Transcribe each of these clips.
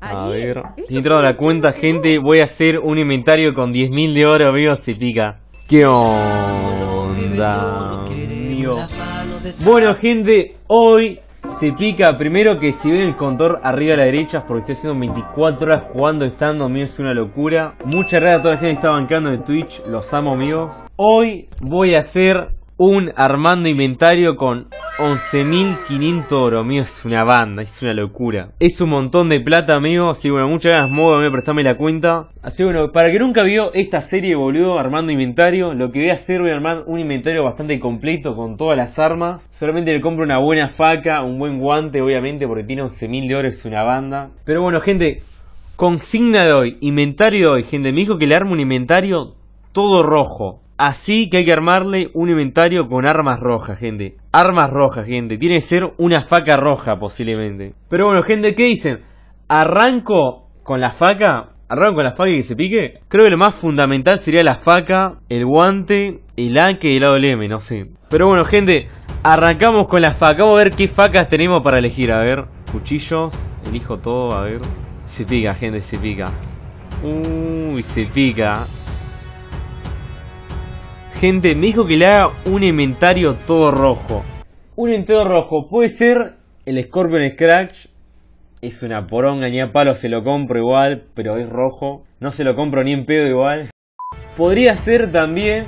A ver. Dentro de la cuenta, gente, voy a hacer un inventario con 10.000 de oro, amigos, se pica. ¿Qué onda? Bueno, gente, hoy se pica. Primero que si ven el contador arriba a la derecha porque estoy haciendo 24 horas jugando estando, me es una locura. Muchas gracias a toda la gente que está bancando en Twitch, los amo, amigos. Hoy voy a hacer un armando inventario con 11.500 oro, amigo, es una banda, es una locura. Es un montón de plata, amigo, así bueno, muchas gracias, modo, amigo, prestame la cuenta. Así bueno, para el que nunca vio esta serie, boludo, armando inventario, lo que voy a hacer, voy a armar un inventario bastante completo con todas las armas. Solamente le compro una buena faca, un buen guante, obviamente, porque tiene 11.000 de oro, es una banda. Pero bueno, gente, consigna de hoy, inventario de hoy, gente, me dijo que le arme un inventario todo rojo. Así que hay que armarle un inventario con armas rojas, gente. Armas rojas, gente. Tiene que ser una faca roja, posiblemente. Pero bueno, gente, ¿qué dicen? ¿Arranco con la faca? ¿Arranco con la faca y que se pique? Creo que lo más fundamental sería la faca, el guante, el anque y el AWM, no sé. Pero bueno, gente, arrancamos con la faca. Vamos a ver qué facas tenemos para elegir. A ver, cuchillos, elijo todo, a ver. Se pica, gente, se pica. Uy, se pica. Gente, me dijo que le haga un inventario todo rojo. Un entero rojo puede ser el Scorpion Scratch. Es una poronga, ni a palo se lo compro igual, pero es rojo. No se lo compro ni en pedo igual. Podría ser también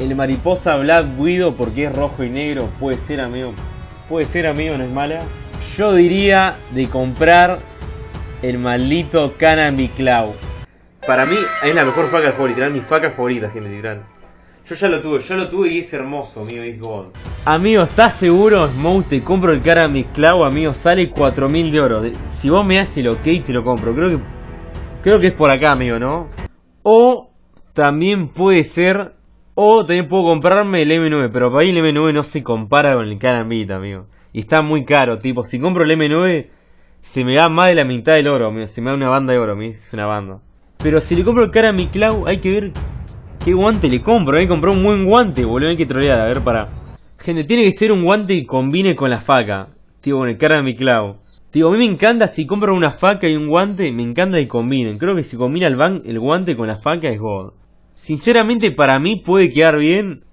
el mariposa Black Widow porque es rojo y negro. Puede ser, amigo. Puede ser, amigo, no es mala. Yo diría de comprar el maldito Cannabis claw. Para mí es la mejor faca favorita, juego, literal, mi faca favorita, gente, Yo ya lo tuve, ya lo tuve y es hermoso, amigo, es God. Amigo, ¿estás seguro? Smoke, te compro el cara a clavo, amigo, sale 4000 de oro. Si vos me haces el ok, te lo compro. Creo que creo que es por acá, amigo, ¿no? O también puede ser, o también puedo comprarme el M9, pero para mí el M9 no se compara con el Canambit, amigo. Y está muy caro, tipo, si compro el M9, se me da más de la mitad del oro, amigo. Se me da una banda de oro, amigo, es una banda. Pero si le compro el cara a mi Clau, hay que ver qué guante le compro. Hay que comprar un buen guante, boludo. Hay que trolear, a ver, para. Gente, tiene que ser un guante que combine con la faca. Tío, con el cara a mi Clau. Tío, a mí me encanta si compro una faca y un guante, me encanta y combinen. Creo que si combina el, ban el guante con la faca es God. Sinceramente, para mí puede quedar bien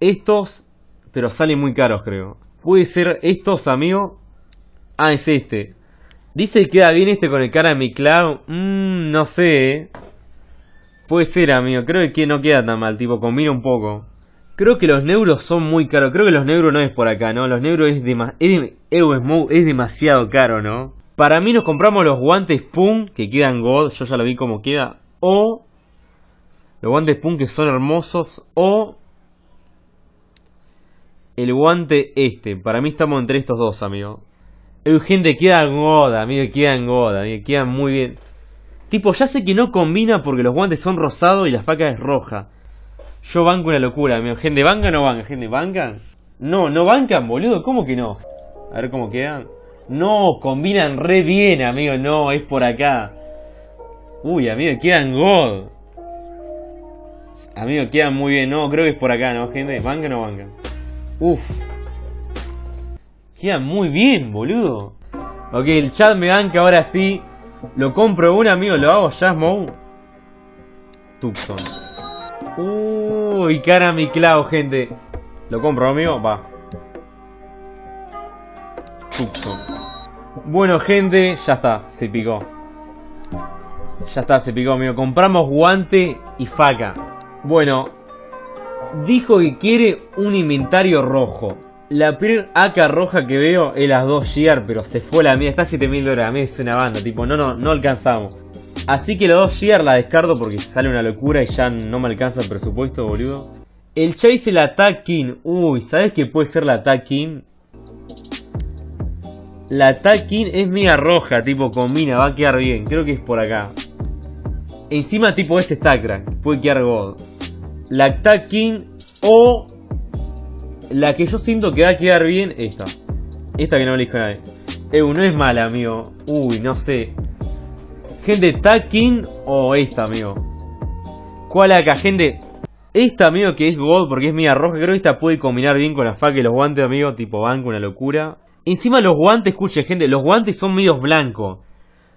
estos, pero salen muy caros, creo. Puede ser estos, amigo. Ah, es este. Dice que queda bien este con el cara de mi clown. Mm, no sé. Eh. Puede ser, amigo. Creo que no queda tan mal. Tipo, combina un poco. Creo que los negros son muy caros. Creo que los negros no es por acá, ¿no? Los negros es, es, demasiado caro, ¿no? Para mí nos compramos los guantes Pum, que quedan God. Yo ya lo vi cómo queda. O... Los guantes Pum que son hermosos. O... El guante este. Para mí estamos entre estos dos, amigo. Gente, queda goda, amigo, quedan goda, amigo, queda muy bien. Tipo, ya sé que no combina porque los guantes son rosados y la faca es roja. Yo banco una locura, amigo. Gente, ¿banca o no banca? Gente, ¿bancan? No, no bancan, boludo, ¿cómo que no? A ver cómo quedan. No, combinan re bien, amigo, no, es por acá. Uy, amigo, quedan god. Amigo, quedan muy bien, no, creo que es por acá, ¿no, gente? banca o no bancan? Uf. Queda muy bien, boludo. Ok, el chat me dan que ahora sí. Lo compro un amigo, lo hago Jasmo. Tucson. Uy, cara mi clavo, gente. Lo compro, amigo, va. Tucson. Bueno, gente, ya está, se picó. Ya está, se picó, amigo. Compramos guante y faca. Bueno, dijo que quiere un inventario rojo. La primera AK roja que veo es las 2 Gear, pero se fue la mía. Está a 7000 dólares, a mí es una banda, tipo, no, no, no alcanzamos. Así que la 2 Gear la descarto porque sale una locura y ya no me alcanza el presupuesto, boludo. El Chase, la attacking Uy, ¿sabes qué puede ser la attacking La attacking es mía roja, tipo, combina, va a quedar bien. Creo que es por acá. Encima, tipo, es StackRank, puede quedar God. La attacking o la que yo siento que va a quedar bien, esta. Esta que no le dijo nadie. no es mala, amigo. Uy, no sé. Gente, Taking o esta, amigo. ¿Cuál acá, gente? Esta, amigo, que es gold porque es mía roja. Creo que esta puede combinar bien con la faca y los guantes, amigo. Tipo banco, una locura. Encima los guantes, escuche, gente. Los guantes son medios blancos.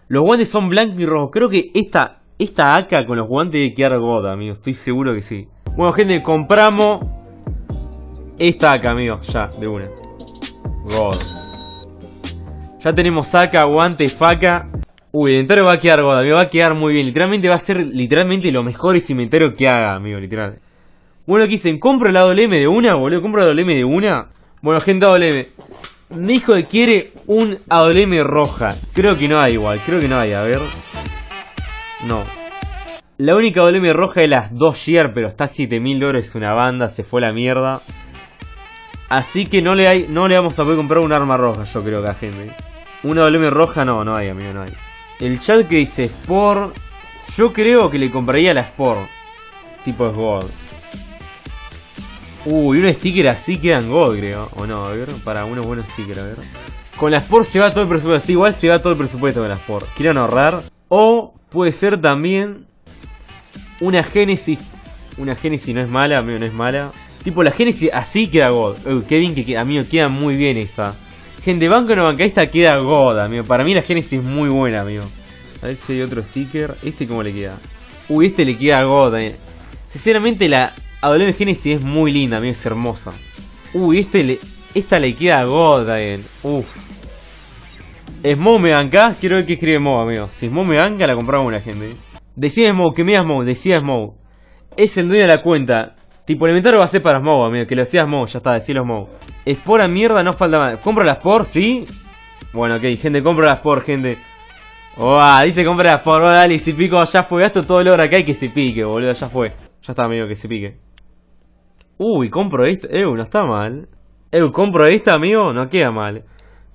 Los guantes son blancos y rojos. Creo que esta, esta acá con los guantes debe quedar god, amigo. Estoy seguro que sí. Bueno, gente, compramos acá, amigo, ya, de una. God. Ya tenemos saca, guante, y faca. Uy, el inventario va a quedar God, me va a quedar muy bien. Literalmente va a ser literalmente lo mejor ese inventario que haga, amigo, literal. Bueno, aquí dicen, compro la AWM de una, boludo, compro el AWM de una. Bueno, gente AWM. Me dijo que quiere un AWM roja. Creo que no hay igual, creo que no hay, a ver. No. La única AWM roja es las dos Gear, pero está a 7000 dólares, una banda, se fue la mierda. Así que no le, hay, no le vamos a poder comprar un arma roja, yo creo que a gente. Una WM roja no, no hay, amigo, no hay. El chat que dice Sport, yo creo que le compraría la Sport. Tipo God. Uy, un sticker así quedan God, creo. O no, a ver, para unos bueno stickers, a ver. Con la Sport se va todo el presupuesto. Sí, igual se va todo el presupuesto con la Sport. Quiero ahorrar. O puede ser también una Genesis. Una Genesis no es mala, amigo, no es mala. Tipo, la Genesis así queda God. Uy, qué bien que queda, amigo, queda muy bien esta. Gente, banco no banca, esta queda God, amigo. Para mí la Genesis es muy buena, amigo. A ver si hay otro sticker. ¿Este cómo le queda? Uy, este le queda God, eh. Sinceramente, la de Genesis es muy linda, amigo, es hermosa. Uy, este le, esta le queda God, amigo. Eh. Uf. Smoke me banca, quiero ver qué escribe Mo, amigo. Si Smoke me banca, la compramos una gente. Decía Smoke, que me Smoke, decía Smoke. Es el dueño de la cuenta. Tipo, el inventario va a ser para smog amigo. Que lo hacías smog ya está, los smog Espora mierda, no falta más. ¿Compro la Spore? Sí. Bueno, ok, gente, compro la Spore, gente. dice compra la Spore, dale, si pico, ya fue. Gasto todo el oro que hay, que se pique, boludo, ya fue. Ya está, amigo, que se pique. Uy, compro esto. Ew, no está mal. Ew, compro esta, amigo, no queda mal.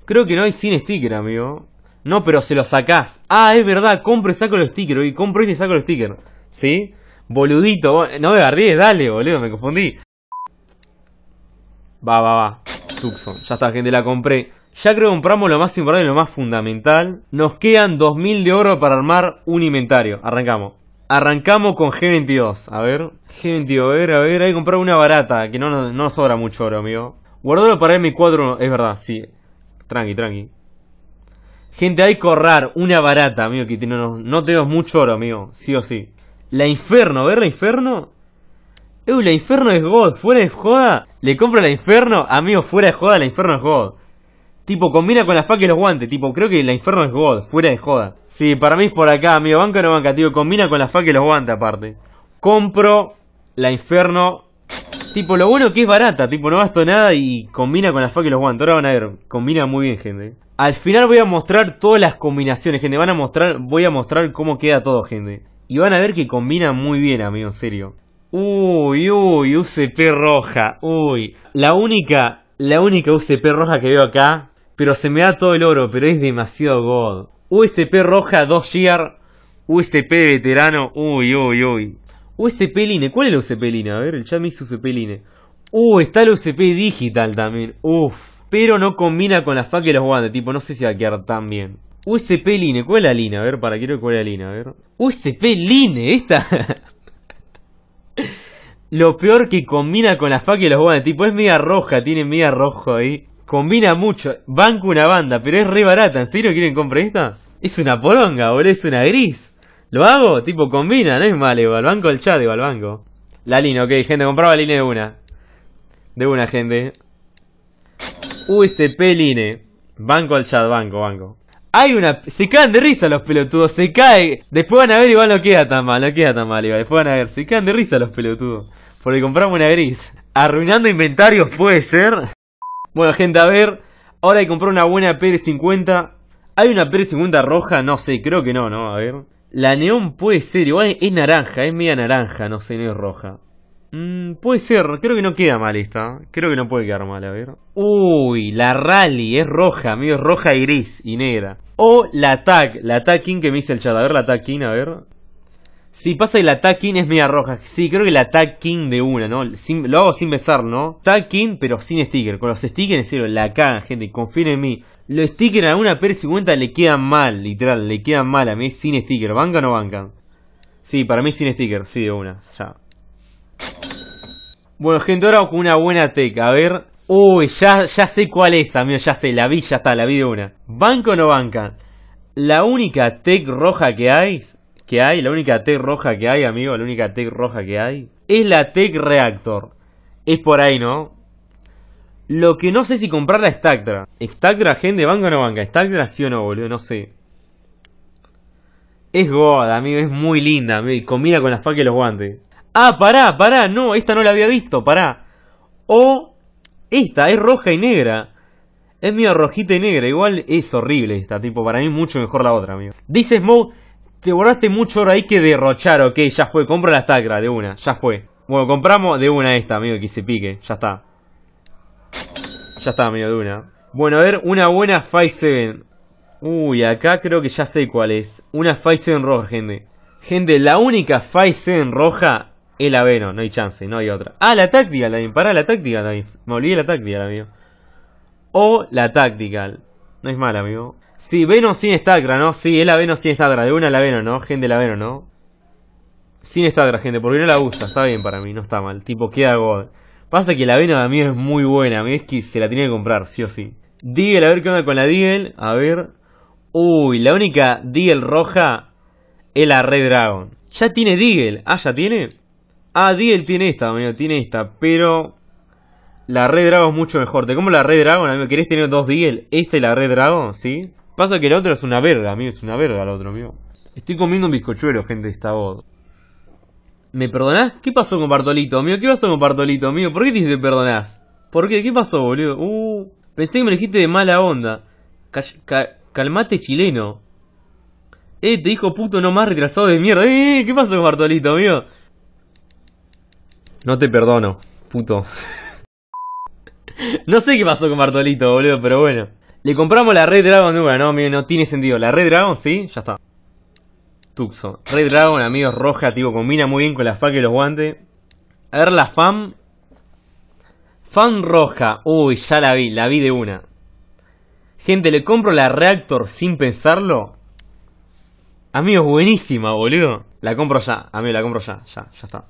Creo que no hay sin sticker, amigo. No, pero se lo sacás. Ah, es verdad, compro y saco los stickers. Y compro y saco los sticker, ¿Sí? Boludito, no me barríes, dale, boludo, me confundí. Va, va, va. Ya está, gente, la compré. Ya creo que compramos lo más importante y lo más fundamental. Nos quedan 2000 de oro para armar un inventario. Arrancamos. Arrancamos con G22. A ver. G22, a ver, a ver. Hay que comprar una barata, que no nos sobra mucho oro, amigo. Guardalo para M4. Es verdad, sí. Tranqui, tranqui. Gente, hay que correr una barata, amigo, que no, no tenemos mucho oro, amigo. Sí o sí. La Inferno, ver la Inferno. la Inferno es God, fuera de joda. Le compro la Inferno, amigo, fuera de joda, la Inferno es God. Tipo, combina con la FA que los guantes. Tipo, creo que la Inferno es God, fuera de joda. Sí, para mí es por acá, amigo. Banca o no banca, tío. Combina con la fa que los guantes, aparte. Compro la Inferno. Tipo, lo bueno que es barata. Tipo, no gasto nada y combina con la fa y los guantes. Ahora van a ver, combina muy bien, gente. Al final voy a mostrar todas las combinaciones, gente. Van a mostrar, voy a mostrar cómo queda todo, gente. Y van a ver que combina muy bien, amigo, en serio. Uy, uy, UCP roja, uy. La única, la única UCP roja que veo acá. Pero se me da todo el oro, pero es demasiado god. USP roja 2 Gear, USP veterano, uy, uy, uy. USP Line, ¿cuál es la USP Line? A ver, el ya me hizo USP Line. Uy, uh, está la UCP digital también, Uf. Pero no combina con la fac y los guantes, tipo, no sé si va a quedar tan bien. USP Line, ¿cuál es la línea A ver, para, quiero cuál es la línea a ver. USP Line, esta. Lo peor que combina con la fac y los guantes, tipo, es media roja, tiene media rojo ahí. Combina mucho, banco una banda, pero es re barata, ¿en serio quieren comprar esta? Es una poronga, boludo, es una gris. ¿Lo hago? Tipo, combina, no es mal, igual, banco el chat, igual, banco. La línea ok, gente, compraba la Line de una. De una, gente. USP Line. Banco al chat, banco, banco. Hay una. Se caen de risa los pelotudos, se cae. Después van a ver, igual no queda tan mal, no queda tan mal, igual. Después van a ver, se caen de risa los pelotudos. Porque compramos una gris. Arruinando inventarios puede ser. Bueno, gente, a ver. Ahora hay que comprar una buena de 50 ¿Hay una PR50 roja? No sé, creo que no, ¿no? A ver. La neón puede ser, igual es naranja, es media naranja, no sé, no es roja. Mm, puede ser, creo que no queda mal esta. Creo que no puede quedar mal, a ver. Uy, la rally es roja, amigo, es roja y gris y negra. O la tag, la tag king que me hice el chat. A ver, la tag king, a ver. Si pasa y la tag king es media roja. Sí, creo que la tag king de una, ¿no? lo hago sin besar, ¿no? Tag king, pero sin sticker. Con los stickers, en la cagan, gente. Confíen en mí. Los stickers a una per 50 le quedan mal, literal. Le quedan mal a mí sin sticker. banca o no bancan? Sí, para mí sin sticker, sí, de una. Ya. Bueno, gente, ahora con una buena teca. A ver. Uy, ya, ya sé cuál es, amigo. Ya sé, la vi, ya está, la vi de una. ¿Banco o no banca? La única tech roja que hay, que hay, la única tech roja que hay, amigo, la única tech roja que hay, es la tech reactor. Es por ahí, ¿no? Lo que no sé si comprar la Stactra ¿Stactra, gente, Banco o no banca? ¿Stactra sí o no, boludo? No sé. Es God, amigo, es muy linda, amigo. comida con las facas y los guantes. Ah, pará, pará, no, esta no la había visto, pará. O esta es roja y negra. Es medio rojita y negra, igual es horrible esta, tipo, para mí mucho mejor la otra, amigo. Dice Smoke, te borraste mucho ahora hay que derrochar, ok, ya fue, compra la tacra de una, ya fue. Bueno, compramos de una esta, amigo, que se pique, ya está. Ya está, amigo, de una. Bueno, a ver, una buena Five 7. Uy, acá creo que ya sé cuál es. Una Five 7 roja, gente. Gente, la única Five 7 roja el aveno, no hay chance, no hay otra. Ah, la táctica la pará, la táctica también. Me olvidé la tactical, amigo. O la tactical. No es mala, amigo. Sí, Venom sin Stagra, ¿no? Sí, el Aveno sin Stagra. De una la Venom, ¿no? Gente la Venom, ¿no? Sin Stagra, gente, porque no la usa. Está bien para mí, no está mal. Tipo, queda God. Pasa que la Venom a mí es muy buena. es que se la tenía que comprar, sí o sí. Digel, a ver qué onda con la Deagle. A ver. Uy, la única Deagle roja es la Red Dragon. Ya tiene Deagle. Ah, ya tiene. Ah, Diel tiene esta, amigo, tiene esta, pero la Red Dragon es mucho mejor. Te como la Red Dragon, amigo. ¿Querés tener dos Diel? Esta es la Red Dragon, ¿sí? Pasa que la otra es una verga, amigo. Es una verga la otra, amigo. Estoy comiendo un bizcochuelo, gente, esta voz. ¿Me perdonás? ¿Qué pasó con Bartolito, amigo? ¿Qué pasó con Bartolito, amigo? ¿Por qué te dices perdonás? ¿Por qué? ¿Qué pasó, boludo? Uh, pensé que me dijiste de mala onda. calmate, chileno. Eh, te dijo puto no más retrasado de mierda. Eh, ¿qué pasó con Bartolito, amigo? No te perdono, puto. no sé qué pasó con Bartolito, boludo, pero bueno. Le compramos la Red Dragon nueva, no, amigo, no tiene sentido. La Red Dragon, sí, ya está. Tuxo. Red Dragon, amigos, roja, tipo, combina muy bien con la faca y los guantes. A ver la FAM. FAM roja. Uy, ya la vi, la vi de una. Gente, le compro la Reactor sin pensarlo. Amigos, buenísima, boludo. La compro ya, amigo, la compro ya, ya, ya está.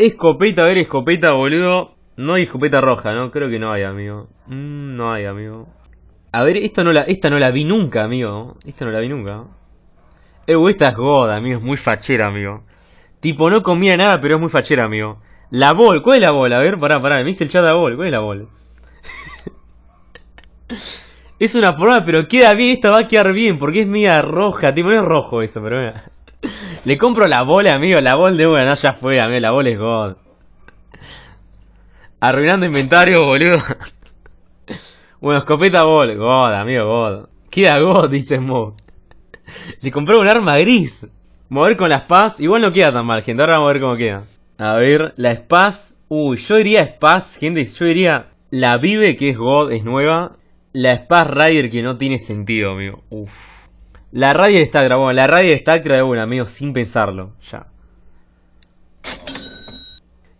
Escopeta, a ver, escopeta, boludo. No hay escopeta roja, ¿no? Creo que no hay, amigo. Mm, no hay, amigo. A ver, esta no la, esta no la vi nunca, amigo. Esta no la vi nunca. Eh, esta es goda, amigo. Es muy fachera, amigo. Tipo, no comía nada, pero es muy fachera, amigo. La bol, ¿cuál es la bola A ver, pará, pará. Me dice el chat la bol. ¿Cuál es la bol? es una prueba pero queda bien. Esta va a quedar bien, porque es mía roja. Tipo, no es rojo eso, pero mira. Le compro la bola, amigo. La bola de una, no, ya fue, amigo. La bola es God. Arruinando inventario, boludo. Bueno, escopeta bol. God, amigo, God. Queda God, dice Mob. Le compré un arma gris. Mover con la Spaz. Igual no queda tan mal, gente. Ahora vamos a ver cómo queda. A ver, la Spaz. Uy, yo diría Spaz, gente. Yo diría la Vive, que es God, es nueva. La Spaz Rider, que no tiene sentido, amigo. Uff. La radio está grabó, la radio está de una, amigo, sin pensarlo. Ya.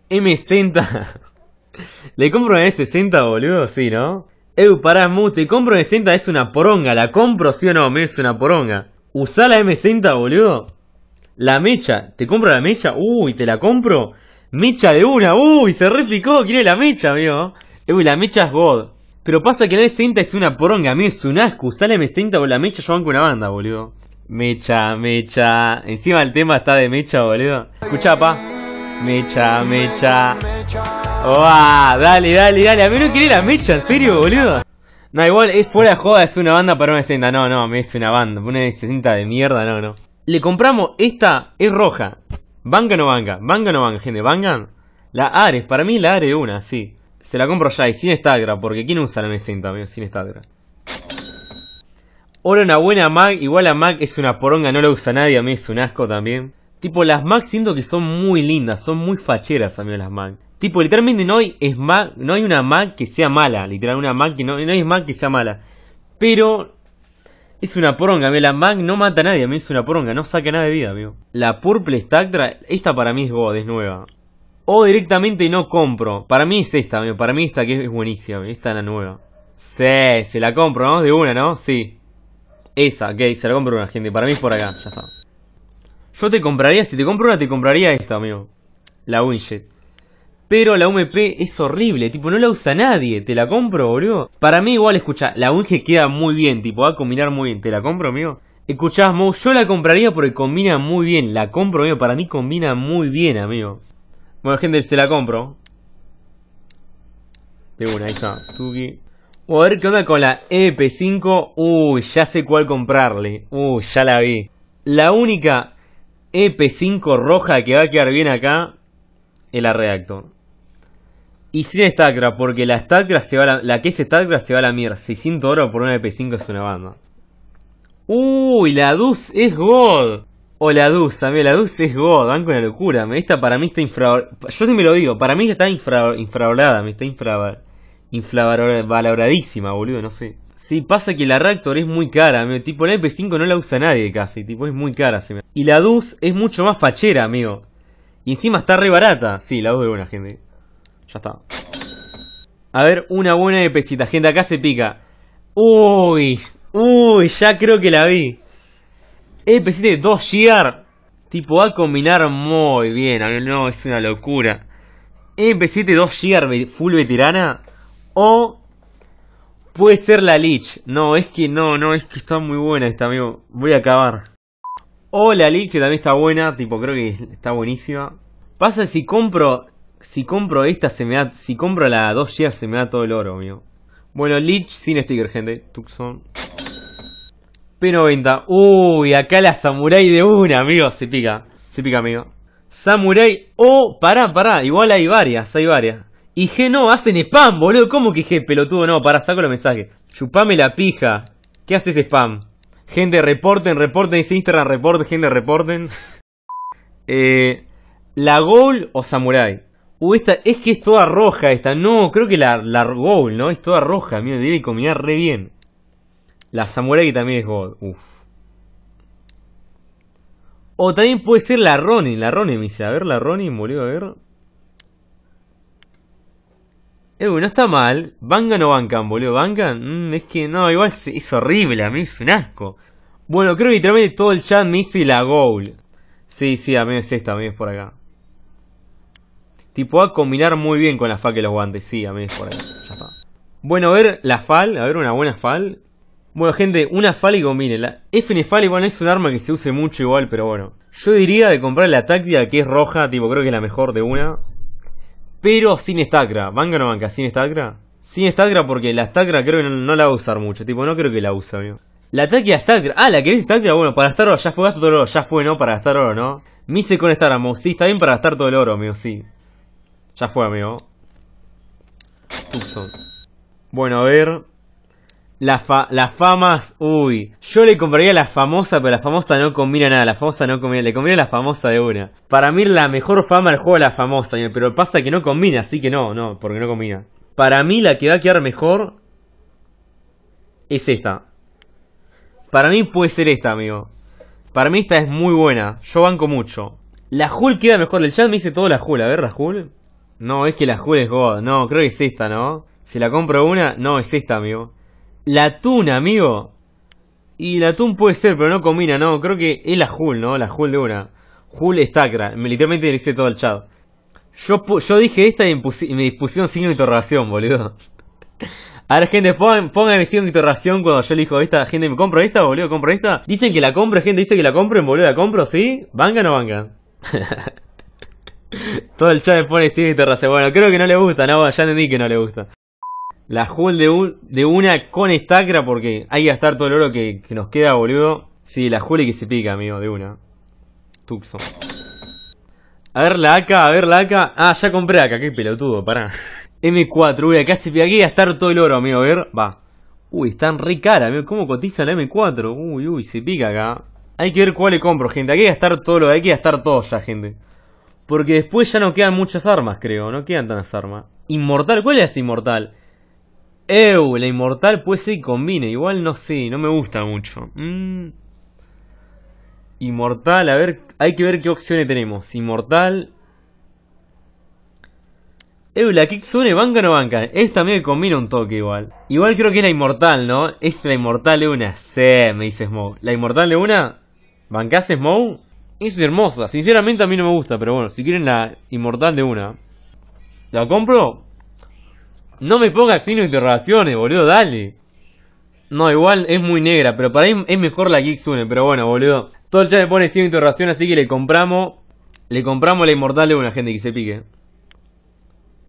M60. ¿Le compro una m 60 boludo? Sí, ¿no? Eu, pará, mu, te compro una m 60 es una poronga. ¿La compro sí o no? Me es una poronga. ¿Usá la M60, boludo? La mecha, ¿te compro la mecha? Uy, ¿te la compro? Mecha de una, uy, se replicó, quiere la mecha, amigo. Ew, la mecha es God. Pero pasa que la M60 es una poronga, a mí es un asco. sale la M60 la mecha, yo banco una banda, boludo. Mecha, mecha. Encima el tema está de mecha, boludo. escucha pa. Mecha, mecha. dale, dale, dale. A mí no quiere la mecha, en serio, boludo. No, igual es fuera de joda, es una banda para una 60. No, no, me es una banda. Una 60 de mierda, no, no. Le compramos esta, es roja. ¿Banca o no banca? ¿Banca o no banca, gente? banca La Ares, para mí la Ares de una, sí. Se la compro ya y sin Stagra, porque ¿quién usa la mesenta, también sin Stagra? Ahora una buena mag, igual a mag es una poronga, no la usa nadie, a mí es un asco también. Tipo, las mag siento que son muy lindas, son muy facheras amigo, las mag. Tipo, literalmente no hay, es no hay una mag que sea mala, literal, una mag que no, no hay mag que sea mala. Pero es una poronga, amigo. La mag no mata a nadie, a mí Es una poronga, no saca nada de vida, amigo. La Purple Stactra, esta para mí es God, es nueva. O directamente no compro. Para mí es esta, amigo. para mí esta que es buenísima. Esta es la nueva. Sí, se la compro, ¿no? De una, ¿no? Sí. Esa, ok, se la compro una, gente. Para mí es por acá, ya está. Yo te compraría, si te compro una, te compraría esta, amigo. La Winjet. Pero la UMP es horrible, tipo, no la usa nadie. ¿Te la compro, boludo? Para mí igual, escucha, la Winjet queda muy bien, tipo, va a combinar muy bien. ¿Te la compro, amigo? Escuchás, Mo, yo la compraría porque combina muy bien. La compro, amigo, para mí combina muy bien, amigo. Bueno, gente, se la compro. De una, ahí está. Tuki. a ver qué onda con la EP5. Uy, ya sé cuál comprarle. Uy, ya la vi. La única EP5 roja que va a quedar bien acá es la Reactor. Y sin Starcraft, porque la va la, que es Starcraft se va a la mierda. 600 oro por una EP5 es una banda. Uy, la Dus es God. O la DUS, amigo, La DUS es God, van con la locura. Esta para mí está infra... Yo sí me lo digo, para mí está infra... infravalorada, me está infra... infravaloradísima, boludo, no sé. Sí, pasa que la Raptor es muy cara, amigo. Tipo, la MP5 no la usa nadie casi, tipo, es muy cara. Se Y la DUS es mucho más fachera, amigo. Y encima está re barata. Sí, la DUS es buena, gente. Ya está. A ver, una buena de Gente, acá se pica. Uy, uy, ya creo que la vi. MP7 2 GB. Tipo, va a combinar muy bien. No, es una locura. MP7 2 GB full veterana. O puede ser la Lich. No, es que no, no, es que está muy buena esta, amigo. Voy a acabar. O la Lich que también está buena. Tipo, creo que está buenísima. Pasa si compro. Si compro esta se me da. Si compro la 2 GB se me da todo el oro, amigo. Bueno, Lich sin sticker, gente. Tucson. P90. Uy, acá la Samurai de una, amigo. Se pica. Se pica, amigo. Samurai. Oh, pará, pará. Igual hay varias, hay varias. Y G no, hacen spam, boludo. ¿Cómo que G, pelotudo? No, pará, saco los mensajes. Chupame la pija. ¿Qué haces spam? Gente, reporten, reporten. Dice Instagram, reporten, gente, reporten. eh, ¿La Goal o Samurai? Uy, esta, es que es toda roja esta. No, creo que la, la Goal, ¿no? Es toda roja, amigo. Debe combinar re bien. La Samurai también es God. Uf. O también puede ser la Ronin. La Ronin me dice. A ver, la Ronin, boludo, a ver. Eh, no está mal. ¿Bangan o bancan, boludo? Bangan, mm, es que no, igual es, horrible. A mí es un asco. Bueno, creo que literalmente todo el chat me dice la goal. Sí, sí, a mí es esta, a mí es por acá. Tipo, a combinar muy bien con la FAL que los guantes. Sí, a mí es por acá. Bueno, a ver la FAL, a ver una buena FAL. Bueno, gente, una Fálico, miren, la FN Fálico no es un arma que se use mucho igual, pero bueno. Yo diría de comprar la táctica que es roja, tipo, creo que es la mejor de una. Pero sin estacra. ¿Banca o no banca? ¿Sin estacra? Sin estacra porque la estacra creo que no, la va a usar mucho, tipo, no creo que la use, amigo. La táctica Estacra. Ah, la querés Estacra, Bueno, para gastar oro ya fue gasto todo el oro. Ya fue, ¿no? Para gastar oro, ¿no? Mise con esta Sí, está bien para gastar todo el oro, amigo. Sí. Ya fue, amigo. Bueno, a ver. Las famas, uy. Yo le compraría la famosa, pero la famosa no combina nada. La famosa no combina, le combina la famosa de una. Para mí la mejor fama el juego la famosa, pero pasa que no combina, así que no, no, porque no combina. Para mí la que va a quedar mejor es esta. Para mí puede ser esta, amigo. Para mí esta es muy buena, yo banco mucho. La Jul queda mejor, el chat me dice todo la Jul a ver la No, es que la Jul es God, no, creo que es esta, ¿no? Si la compro una, no, es esta, amigo. La Tun, amigo. Y la Tun puede ser, pero no combina, no. Creo que es la hul, ¿no? La hul de una. Hul estacra, Literalmente le hice todo el chat. Yo, yo dije esta y, me dispusieron signo de interrogación, boludo. A ver, gente, pongan, signo de interrogación cuando yo elijo esta. Gente, ¿me compro esta, boludo? ¿Compro esta? Dicen que la compro, gente. dice que la compren, boludo. ¿La compro, sí? Banga o no todo el chat me pone signo de interrogación. Bueno, creo que no le gusta, no, ya le di que no le gusta. La jule de, de una con estacra porque hay que gastar todo el oro que, nos queda, boludo. Sí, la jule que se pica, amigo, de una. Tuxo. A ver la AK, a ver la AK. Ah, ya compré acá qué pelotudo, pará. M4, uy, acá se pica. Aquí gastar todo el oro, amigo, a ver, va. Uy, están re cara, amigo. ¿Cómo cotiza la M4? Uy, uy, se pica acá. Hay que ver cuál le compro, gente. Hay que gastar todo lo hay que gastar todo ya, gente. Porque después ya no quedan muchas armas, creo. No quedan tantas armas. Inmortal, ¿cuál es inmortal? ¡Ew! la inmortal puede ser que combine. Igual no sé, no me gusta mucho. Mm. Inmortal, a ver, hay que ver qué opciones tenemos. Inmortal. ¡Ew! la Kixune, banca o no banca. Esta también combina un toque igual. Igual creo que es la inmortal, ¿no? Es la inmortal de una. Sí, me dice Smoke. ¿La inmortal de una? ¿Bancás Smoke? Es hermosa. Sinceramente a mí no me gusta, pero bueno, si quieren la inmortal de una. ¿La compro? No me pongas signo de interrogaciones, boludo, dale. No, igual es muy negra, pero para mí es mejor la Geeksune, pero bueno, boludo. Todo el chat me pone signo de interrogación, así que le compramos. Le compramos la inmortal de una gente que se pique.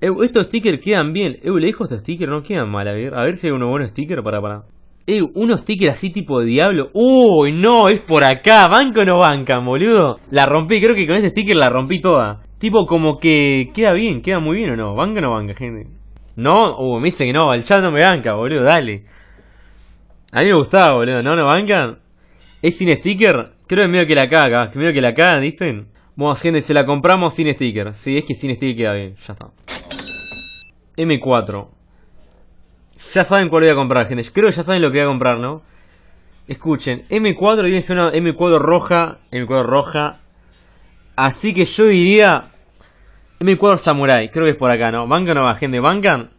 Eu, estos stickers quedan bien. Eu, le dijo estos stickers, no quedan mal. A ver, a ver si hay unos buenos stickers para para. Eu, unos stickers así tipo de diablo. Uy, no, es por acá. Banca o no banca, boludo? La rompí, creo que con este sticker la rompí toda. Tipo como que queda bien, queda muy bien o no. ¿Banca o no banca, gente? No, uh, me dice que no, el chat no me banca, boludo, dale. A mí me gustaba, boludo, ¿no? ¿No banca ¿Es sin sticker? Creo que medio que la caga, que medio que la caga, dicen. Bueno, gente, se la compramos sin sticker. Sí, es que sin sticker queda bien, ya está. M4. Ya saben cuál voy a comprar, gente. Creo que ya saben lo que voy a comprar, ¿no? Escuchen, M4 tiene una M4 roja, M4 roja. Así que yo diría M4 Samurai, creo que es por acá, ¿no? ¿Bankan o no, gente? ¿Bankan?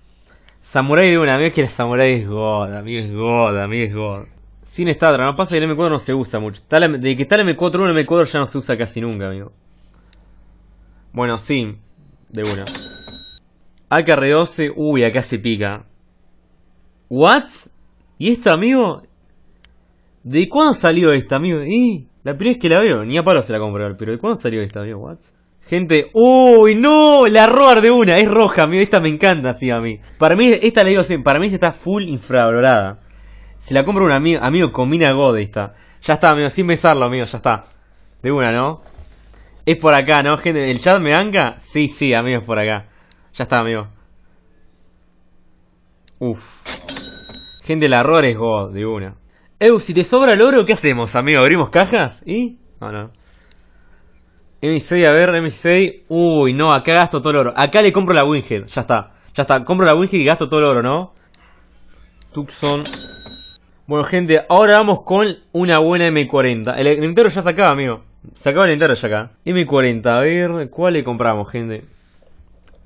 Samurai de una, amigo es que el Samurai es God, amigo es God, amigo es God. Sin lo no pasa que el M4 no se usa mucho. de que está el M4 el M4 ya no se usa casi nunca, amigo. Bueno, sí, de una. AKR12, uy, acá se pica. ¿What? ¿Y esto, amigo? ¿De cuándo salió esta, amigo? La primera vez que la veo, ni a palo se la compré, pero ¿de cuándo salió esta, amigo? ¿What? Gente, uy, no, la error de una, es roja, amigo, esta me encanta sí, a mí. Para mí, esta le digo para mí esta está full infravalorada. Si la compro un amigo, amigo, combina God esta. Ya está, amigo, sin besarlo, amigo, ya está. De una, ¿no? Es por acá, ¿no, gente? ¿El chat me anca? Sí, sí, amigo, es por acá. Ya está, amigo. Uf. Gente, el error es God, de una. Eh, si te sobra el oro, ¿qué hacemos, amigo? ¿Abrimos cajas? ¿Y? No, no. M6, a ver, M6. Uy, no, acá gasto todo el oro. Acá le compro la Winged ya está. Ya está, compro la Winged y gasto todo el oro, ¿no? Tucson. Bueno, gente, ahora vamos con una buena M40. El, entero ya sacaba amigo. sacaba el entero ya acá. M40, a ver, ¿cuál le compramos, gente?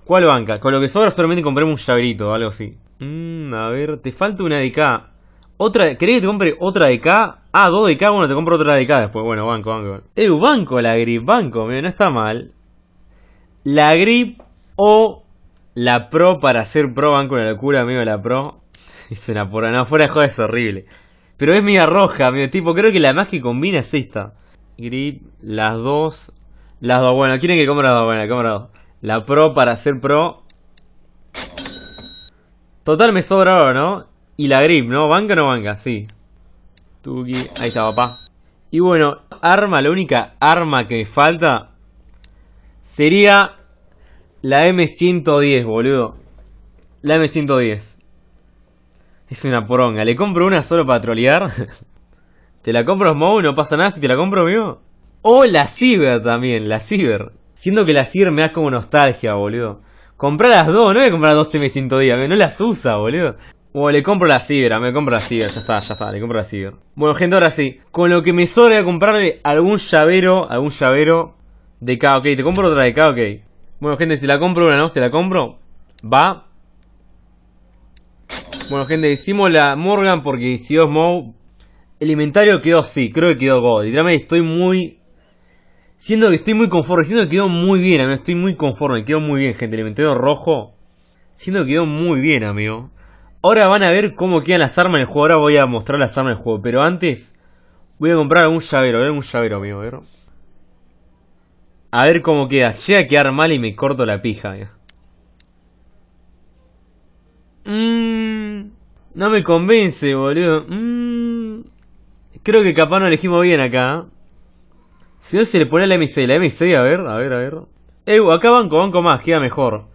¿Cuál banca? Con lo que sobra solamente compremos un llaverito o algo así. Mmm, a ver, te falta una de acá ¿Otra, ¿Querés que te compre otra de K? Ah, dos de cada uno, te compro otra de cada después. Bueno, banco, banco. Eh, banco la grip, banco, mira, no está mal. La grip o la pro para ser pro, banco una locura, amigo, la pro. es una porra, no, fuera de joder, es horrible. Pero es mía roja, amigo, tipo, creo que la más que combina es esta. Grip, las dos. Las dos, bueno, quieren que compre las dos, bueno, compra dos. La pro para ser pro. Total me sobra ahora, ¿no? Y la grip, ¿no? ¿Banca o no banca? Sí ahí está papá. Y bueno, arma, la única arma que me falta sería la M110, boludo. La M110. Es una poronga. ¿Le compro una solo para trolear? ¿Te la compro Smoke? No pasa nada si te la compro, mío. O la Ciber también, la Ciber. Siento que la Ciber me da como nostalgia, boludo. Comprar las dos, no voy a comprar dos M110, no las usa, boludo. O le compro la Sidra, me compro la Sidra, ya está, ya está, le compro la Sidra. Bueno, gente, ahora sí. Con lo que me sobra a comprarle algún llavero, algún llavero de K, ok. Te compro otra de K, ok. Bueno, gente, si la compro una, ¿no? Si la compro, va. Bueno, gente, hicimos la Morgan porque si dos El inventario quedó así, creo que quedó God. Literalmente estoy muy... Siento que estoy muy conforme, siento que quedó muy bien, amigo. Estoy muy conforme, quedó muy bien, gente. El inventario rojo. Siento que quedó muy bien, amigo. Ahora van a ver cómo quedan las armas en el juego. Ahora voy a mostrar las armas del juego. Pero antes voy a comprar algún llavero. un llavero, amigo. ¿ver? A ver cómo queda. Llega a quedar mal y me corto la pija. Mmm, no me convence, boludo. Mm, creo que capaz no elegimos bien acá. ¿eh? Si no se le pone la m La m a ver, a ver, a ver. Eh, acá banco, banco más. Queda mejor.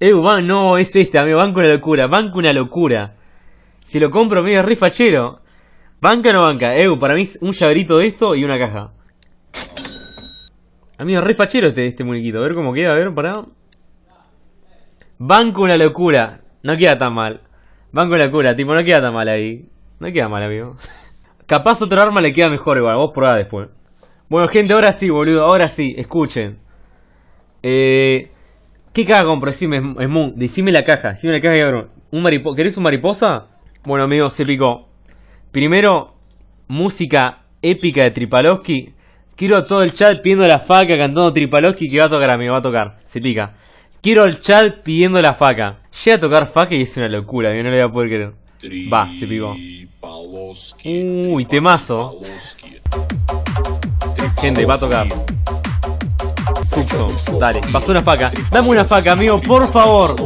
Evo, eh, no, es este, amigo. banco una locura, banco una locura. Si lo compro medio re fachero. ¿Banca o no banca? Eu, eh, para mí es un llaverito de esto y una caja. Amigo, re fachero este, este muñequito. A ver cómo queda, a ver, pará. Banco una locura. No queda tan mal. Banco una locura, tipo, no queda tan mal ahí. No queda mal, amigo. Capaz otro arma le queda mejor igual, vos probá después. Bueno, gente, ahora sí, boludo, ahora sí, escuchen. Eh, ¿Qué caja compro? Decime, Decime la caja. Decime la caja que ¿Un ¿Querés un mariposa? Bueno, amigos, se picó. Primero, música épica de Tripaloski. Quiero a todo el chat pidiendo la faca cantando Tripaloski, que va a tocar, amigo, va a tocar. Se pica. Quiero al chat pidiendo la faca. Llega a tocar faca y es una locura, yo no le voy a poder creer. Va, se picó. Uy, temazo. Gente, va a tocar. Dale, pasó una faca. Dame una faca, amigo, por favor.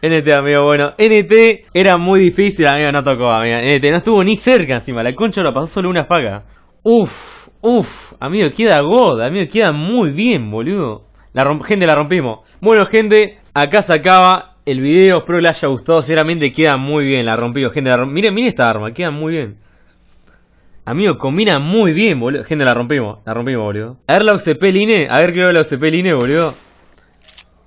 NT, amigo, bueno. NT era muy difícil, amigo, no tocó, amigo. NT no estuvo ni cerca encima. La concha lo pasó solo una faca. Uf, uf, amigo, queda God, amigo, queda muy bien, boludo. La gente, la rompimos. Bueno, gente, acá se acaba el video. Espero que les haya gustado. Sinceramente, queda muy bien. La rompimos, gente. miren, miren esta arma, queda muy bien. Amigo, combina muy bien, boludo. Gente, la rompimos. La rompimos, boludo. A ver la OCP Line. A ver qué la OCP Line, boludo.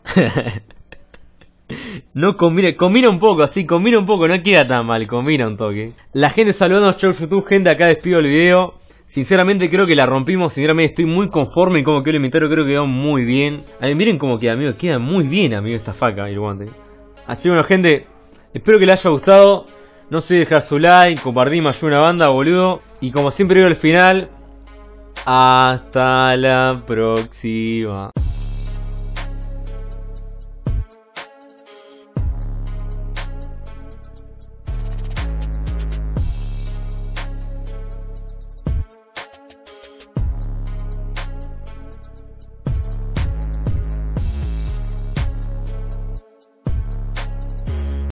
no combina. Combina un poco, así. Combina un poco. No queda tan mal. Combina un toque. La gente saludando, Chau, YouTube. Gente, acá despido el video. Sinceramente creo que la rompimos, sinceramente estoy muy conforme en cómo quedó el inventario, creo que quedó muy bien. A miren cómo queda, amigo, queda muy bien, amigo, esta faca y el guante. Así bueno, gente, espero que les haya gustado. No sé dejar su like, compartimos una banda, boludo. Y como siempre digo al final, hasta la próxima.